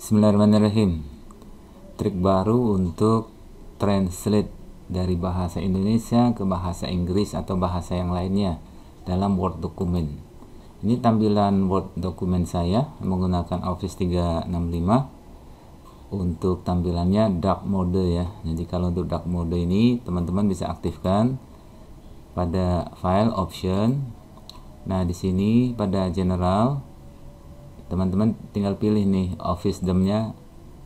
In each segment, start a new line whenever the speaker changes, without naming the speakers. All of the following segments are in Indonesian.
Bismillahirrahmanirrahim. Trik baru untuk translate dari bahasa Indonesia ke bahasa Inggris atau bahasa yang lainnya dalam Word document. Ini tampilan Word document saya menggunakan Office 365 untuk tampilannya dark mode ya. Jadi kalau untuk dark mode ini teman-teman bisa aktifkan pada file option. Nah, di sini pada general teman-teman tinggal pilih nih office demnya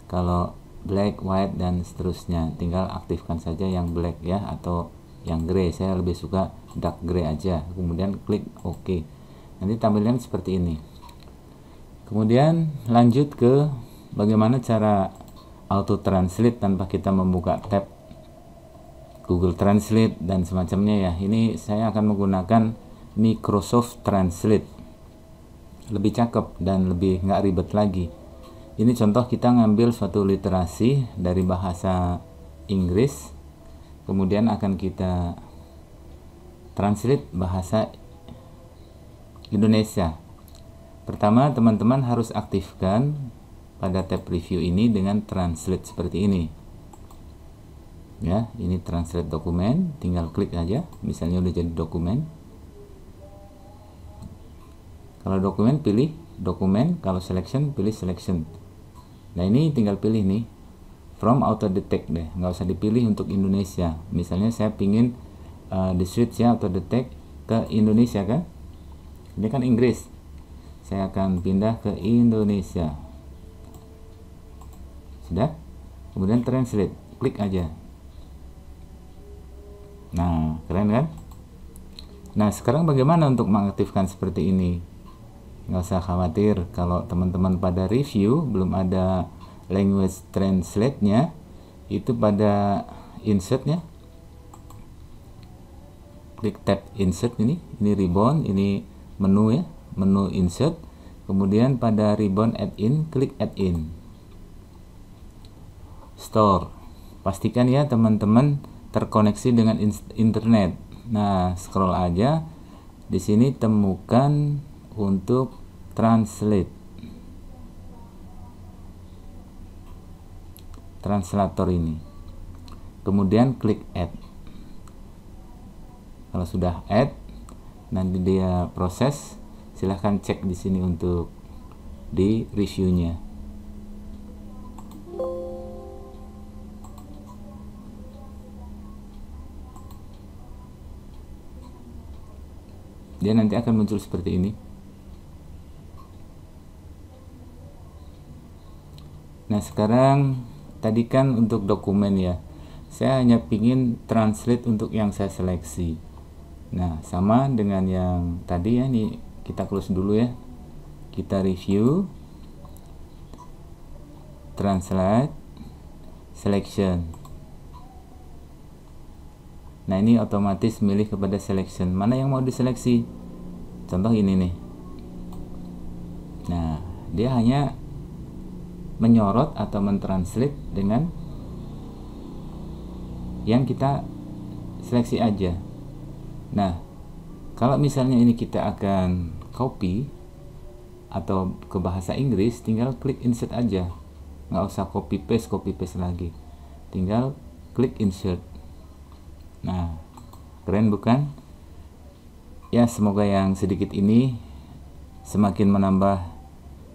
kalau black white dan seterusnya tinggal aktifkan saja yang black ya atau yang grey saya lebih suka dark grey aja kemudian klik ok nanti tampilan seperti ini kemudian lanjut ke bagaimana cara auto translate tanpa kita membuka tab Google Translate dan semacamnya ya ini saya akan menggunakan Microsoft Translate lebih cakep dan lebih nggak ribet lagi. Ini contoh kita ngambil suatu literasi dari bahasa Inggris, kemudian akan kita translate bahasa Indonesia. Pertama, teman-teman harus aktifkan pada tab review ini dengan translate seperti ini. Ya, ini translate dokumen, tinggal klik aja, misalnya udah jadi dokumen. Kalau dokumen pilih dokumen, kalau selection pilih selection. Nah ini tinggal pilih nih from auto detect deh, nggak usah dipilih untuk Indonesia. Misalnya saya pingin uh, di switch ya auto detect ke Indonesia kan? Ini kan Inggris. Saya akan pindah ke Indonesia. Sudah? Kemudian translate, klik aja. Nah, keren kan? Nah, sekarang bagaimana untuk mengaktifkan seperti ini? nggak usah khawatir kalau teman-teman pada review belum ada language translate-nya itu pada insert nya klik tab insert ini ini ribbon ini menu ya menu insert kemudian pada ribbon add in klik add in store pastikan ya teman-teman terkoneksi dengan internet nah scroll aja di sini temukan untuk translate translator ini kemudian klik add kalau sudah add nanti dia proses silahkan cek di sini untuk di reviewnya dia nanti akan muncul seperti ini nah sekarang tadi kan untuk dokumen ya saya hanya pingin translate untuk yang saya seleksi nah sama dengan yang tadi ya ini kita close dulu ya kita review translate selection nah ini otomatis milih kepada selection mana yang mau diseleksi contoh ini nih nah dia hanya menyorot atau mentranslate dengan yang kita seleksi aja. Nah, kalau misalnya ini kita akan copy atau ke bahasa Inggris, tinggal klik insert aja. Nggak usah copy paste, copy paste lagi. Tinggal klik insert. Nah, keren bukan? Ya, semoga yang sedikit ini semakin menambah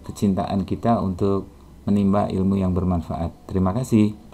kecintaan kita untuk menimba ilmu yang bermanfaat. Terima kasih.